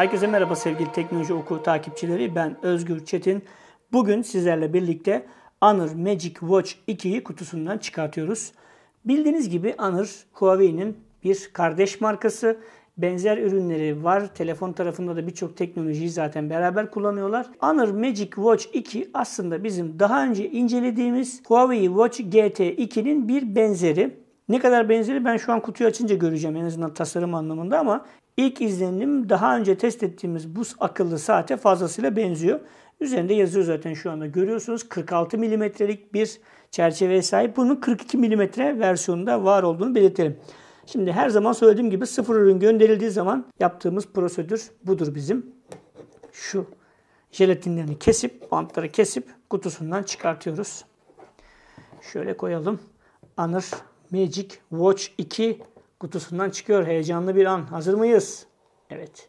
Herkese merhaba sevgili Teknoloji Oku takipçileri. Ben Özgür Çetin. Bugün sizlerle birlikte Honor Magic Watch 2'yi kutusundan çıkartıyoruz. Bildiğiniz gibi Honor Huawei'nin bir kardeş markası. Benzer ürünleri var. Telefon tarafında da birçok teknolojiyi zaten beraber kullanıyorlar. Honor Magic Watch 2 aslında bizim daha önce incelediğimiz Huawei Watch GT 2'nin bir benzeri. Ne kadar benzeri ben şu an kutuyu açınca göreceğim en azından tasarım anlamında ama İlk izlenim daha önce test ettiğimiz bu akıllı saate fazlasıyla benziyor. Üzerinde yazıyor zaten şu anda görüyorsunuz. 46 milimetrelik bir çerçeveye sahip. Bunun 42 milimetre versiyonunda var olduğunu belirtelim. Şimdi her zaman söylediğim gibi sıfır ürün gönderildiği zaman yaptığımız prosedür budur bizim. Şu jelatinlerini kesip, bantları kesip kutusundan çıkartıyoruz. Şöyle koyalım. Anır Magic Watch 2 kutusundan çıkıyor. Heyecanlı bir an. Hazır mıyız? Evet.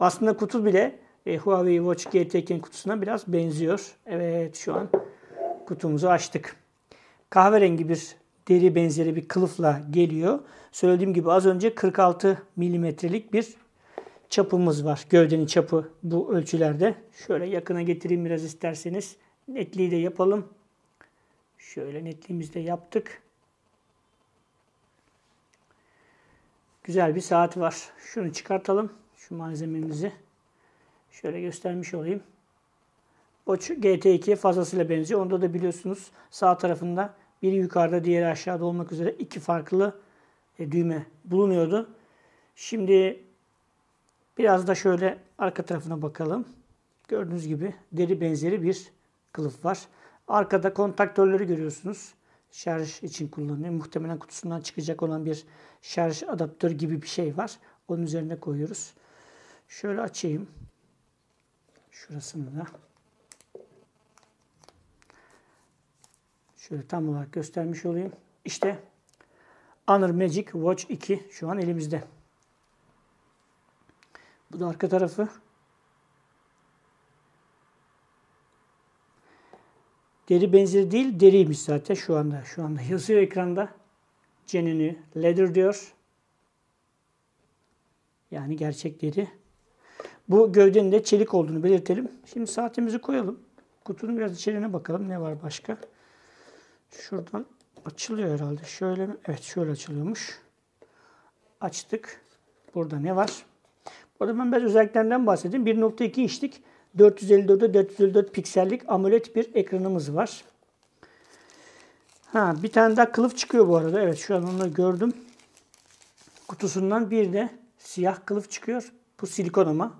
Aslında kutu bile e, Huawei Watch GT2'nin kutusuna biraz benziyor. Evet şu an kutumuzu açtık. Kahverengi bir deri benzeri bir kılıfla geliyor. Söylediğim gibi az önce 46 milimetrelik bir çapımız var. Gövdenin çapı bu ölçülerde. Şöyle yakına getireyim biraz isterseniz. Netliği de yapalım. Şöyle netliğimizi de yaptık. Güzel bir saat var. Şunu çıkartalım. Şu malzememizi. Şöyle göstermiş olayım. Watch gt 2 fazlasıyla benziyor. Onda da biliyorsunuz sağ tarafında biri yukarıda diğeri aşağıda olmak üzere iki farklı e, düğme bulunuyordu. Şimdi biraz da şöyle arka tarafına bakalım. Gördüğünüz gibi deri benzeri bir kılıf var. Arkada kontaktörleri görüyorsunuz şarj için kullanıyor. Muhtemelen kutusundan çıkacak olan bir şarj adaptör gibi bir şey var. Onun üzerine koyuyoruz. Şöyle açayım. Şurasını da. Şöyle tam olarak göstermiş olayım. İşte Honor Magic Watch 2 şu an elimizde. Bu da arka tarafı. Deri benzeri değil, deriymiş zaten şu anda. Şu anda yazıyor ekranda. Cenini leather diyor. Yani gerçek deri. Bu gövdenin de çelik olduğunu belirtelim. Şimdi saatimizi koyalım. Kutunun biraz içeriğine bakalım ne var başka. Şuradan açılıyor herhalde. Şöyle mi? Evet şöyle açılıyormuş. Açtık. Burada ne var? Burada ben biraz özelliklerinden bahsedeyim. 1.2 inçlik 454'e 454 piksellik AMOLED bir ekranımız var. Ha, bir tane daha kılıf çıkıyor bu arada. Evet şu an onu gördüm. Kutusundan bir de siyah kılıf çıkıyor. Bu silikon ama.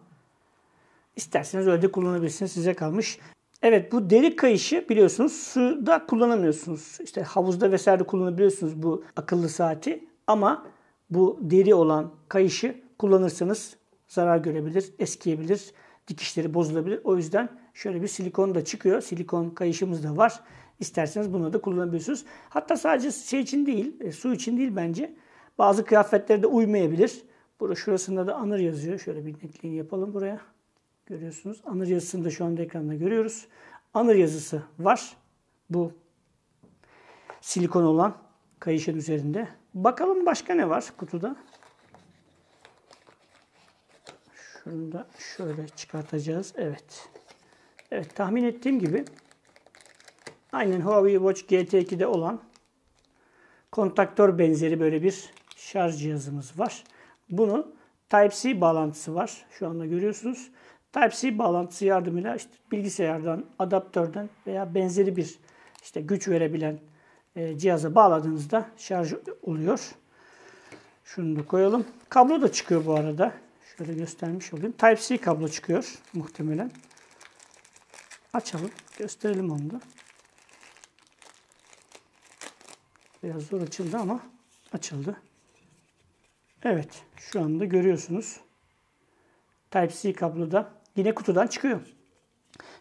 İsterseniz öyle de kullanabilirsiniz. Size kalmış. Evet bu deri kayışı biliyorsunuz suda kullanamıyorsunuz. İşte havuzda vesaire kullanabiliyorsunuz bu akıllı saati. Ama bu deri olan kayışı kullanırsanız zarar görebilir, eskiyebilir dikişleri bozulabilir. O yüzden şöyle bir silikon da çıkıyor. Silikon kayışımız da var. İsterseniz bunu da kullanabilirsiniz. Hatta sadece şey için değil, e, su için değil bence. Bazı kıyafetlerde uymayabilir. Burada şurasında da anır yazıyor. Şöyle bir netliğini yapalım buraya. Görüyorsunuz. Anır yazısını da şu anda ekranda görüyoruz. Anır yazısı var. Bu silikon olan kayışın üzerinde. Bakalım başka ne var kutuda? Şunu da şöyle çıkartacağız. Evet. Evet tahmin ettiğim gibi aynen Huawei Watch GT2'de olan kontaktör benzeri böyle bir şarj cihazımız var. Bunun Type-C bağlantısı var. Şu anda görüyorsunuz. Type-C bağlantısı yardımıyla işte bilgisayardan, adaptörden veya benzeri bir işte güç verebilen e, cihaza bağladığınızda şarj oluyor. Şunu da koyalım. Kablo da çıkıyor bu arada. Şöyle göstermiş olayım. Type-C kablo çıkıyor muhtemelen. Açalım. Gösterelim onu da. Biraz zor açıldı ama açıldı. Evet. Şu anda görüyorsunuz. Type-C kablo da yine kutudan çıkıyor.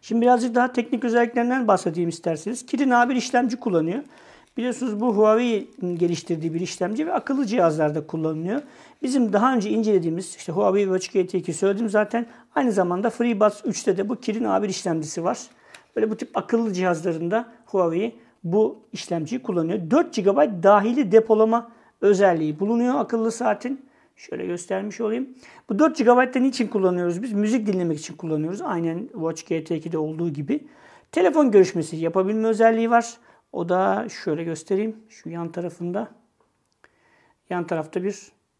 Şimdi birazcık daha teknik özelliklerinden bahsedeyim isterseniz. Kirin A1 işlemci kullanıyor. Biliyorsunuz bu Huawei geliştirdiği bir işlemci ve akıllı cihazlarda kullanılıyor. Bizim daha önce incelediğimiz işte Huawei Watch GT 2 söyledim zaten. Aynı zamanda FreeBuds 3'te de bu Kirin A1 işlemcisi var. Böyle bu tip akıllı cihazlarında Huawei bu işlemciyi kullanıyor. 4 GB dahili depolama özelliği bulunuyor akıllı saatin. Şöyle göstermiş olayım. Bu 4 GB'den niçin kullanıyoruz biz? Müzik dinlemek için kullanıyoruz. Aynen Watch GT2'de olduğu gibi. Telefon görüşmesi yapabilme özelliği var. O da şöyle göstereyim. Şu yan tarafında yan tarafta bir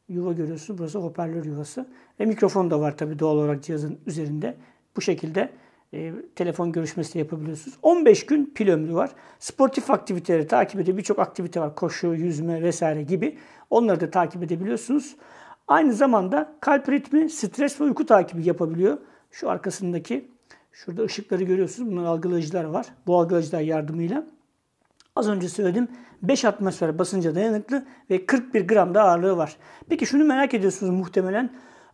yuva görüyorsunuz. Burası hoparlör yuvası. Ve mikrofon da var tabii doğal olarak cihazın üzerinde. Bu şekilde e, telefon görüşmesi de yapabiliyorsunuz. 15 gün pil ömrü var. Sportif aktiviteleri takip ediyor. Birçok aktivite var. Koşu, yüzme vesaire gibi. Onları da takip edebiliyorsunuz. Aynı zamanda kalp ritmi, stres ve uyku takibi yapabiliyor. Şu arkasındaki şurada ışıkları görüyorsunuz. Bunlar algılayıcılar var. Bu algılayıcılar yardımıyla Az önce söyledim 5 atmosfer basınca dayanıklı ve 41 gram da ağırlığı var. Peki şunu merak ediyorsunuz muhtemelen.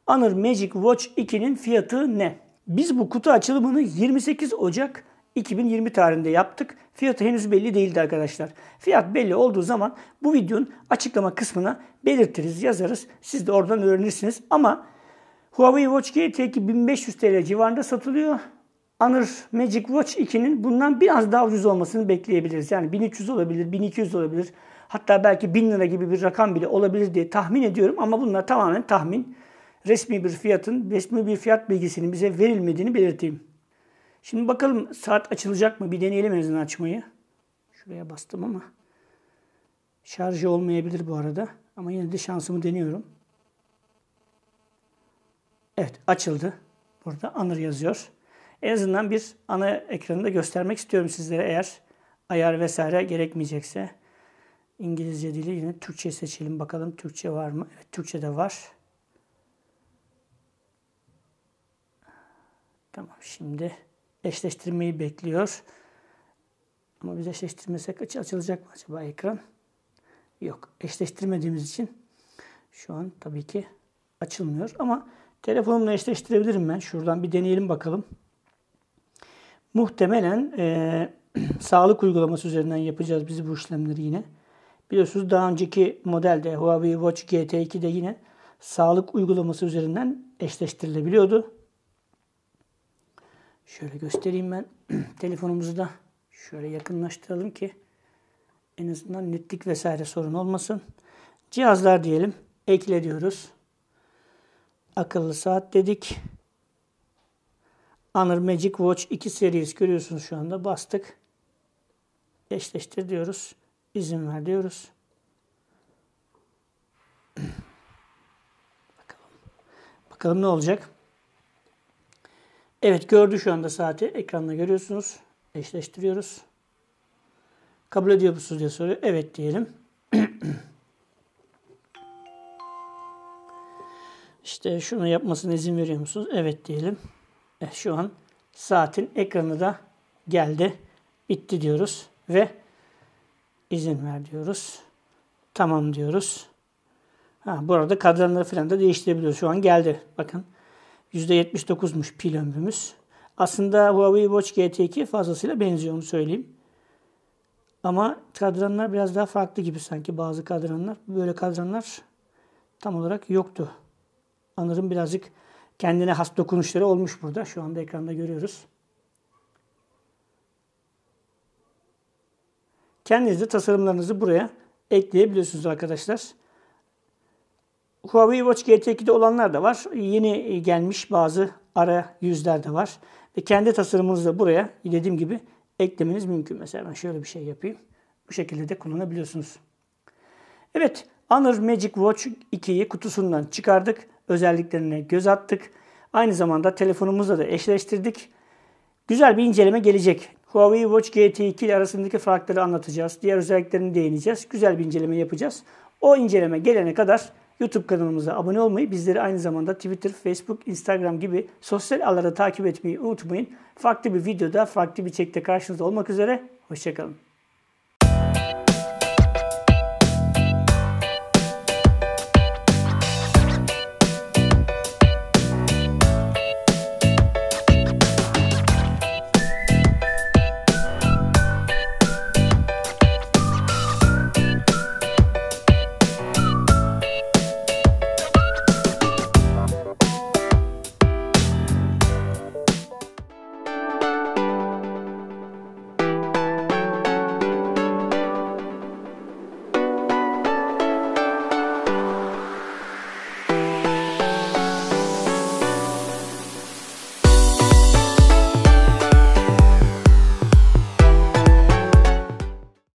Honor Magic Watch 2'nin fiyatı ne? Biz bu kutu açılımını 28 Ocak 2020 tarihinde yaptık. Fiyatı henüz belli değildi arkadaşlar. Fiyat belli olduğu zaman bu videonun açıklama kısmına belirtiriz, yazarız. Siz de oradan öğrenirsiniz. Ama Huawei Watch GT 1500 TL civarında satılıyor. Honor Magic Watch 2'nin bundan biraz daha ucuz olmasını bekleyebiliriz. Yani 1300 olabilir, 1200 olabilir. Hatta belki 1000 lira gibi bir rakam bile olabilir diye tahmin ediyorum ama bunlar tamamen tahmin. Resmi bir fiyatın, resmi bir fiyat bilgisinin bize verilmediğini belirteyim. Şimdi bakalım saat açılacak mı? Bir deneyelim en azından açmayı. Şuraya bastım ama şarjı olmayabilir bu arada. Ama yine de şansımı deniyorum. Evet açıldı. Burada Anır yazıyor. En azından bir ana ekranında göstermek istiyorum sizlere eğer ayar vesaire gerekmeyecekse. İngilizce dili yine Türkçe seçelim bakalım Türkçe var mı? Evet Türkçe de var. Tamam şimdi eşleştirmeyi bekliyor. Ama biz eşleştirmesek aç açılacak mı acaba ekran? Yok eşleştirmediğimiz için şu an tabii ki açılmıyor ama telefonumla eşleştirebilirim ben. Şuradan bir deneyelim bakalım. Muhtemelen e, sağlık uygulaması üzerinden yapacağız biz bu işlemleri yine. Biliyorsunuz daha önceki modelde Huawei Watch GT2'de yine sağlık uygulaması üzerinden eşleştirilebiliyordu. Şöyle göstereyim ben telefonumuzu da şöyle yakınlaştıralım ki en azından netlik vesaire sorun olmasın. Cihazlar diyelim ekle diyoruz. Akıllı saat dedik. Honor Magic Watch 2 Series görüyorsunuz şu anda. Bastık. Eşleştir diyoruz. İzin ver diyoruz. Bakalım. Bakalım ne olacak. Evet gördü şu anda saati. Ekranda görüyorsunuz. Eşleştiriyoruz. Kabul ediyor musunuz diye soruyor. Evet diyelim. İşte şunu yapmasına izin veriyor musunuz? Evet diyelim. Eh, şu an saatin ekranı da geldi. Bitti diyoruz ve izin ver diyoruz. Tamam diyoruz. Ha, bu arada kadranları falan da değiştirebiliyoruz. Şu an geldi. Bakın %79'muş pil ömrümüz. Aslında Huawei Watch GT2 fazlasıyla benziyor onu söyleyeyim. Ama kadranlar biraz daha farklı gibi sanki bazı kadranlar. Böyle kadranlar tam olarak yoktu. Anırım birazcık Kendine has dokunuşları olmuş burada. Şu anda ekranda görüyoruz. Kendiniz de tasarımlarınızı buraya ekleyebiliyorsunuz arkadaşlar. Huawei Watch GT2'de olanlar da var. Yeni gelmiş bazı ara yüzler de var. Ve kendi tasarımınızı da buraya dediğim gibi eklemeniz mümkün. Mesela ben şöyle bir şey yapayım. Bu şekilde de kullanabiliyorsunuz. Evet, Honor Magic Watch 2'yi kutusundan çıkardık özelliklerine göz attık. Aynı zamanda telefonumuzla da eşleştirdik. Güzel bir inceleme gelecek. Huawei Watch GT 2 ile arasındaki farkları anlatacağız. Diğer özelliklerini değineceğiz. Güzel bir inceleme yapacağız. O inceleme gelene kadar YouTube kanalımıza abone olmayı, bizleri aynı zamanda Twitter, Facebook, Instagram gibi sosyal ağlarda takip etmeyi unutmayın. Farklı bir videoda, farklı bir çekte karşınızda olmak üzere. Hoşçakalın.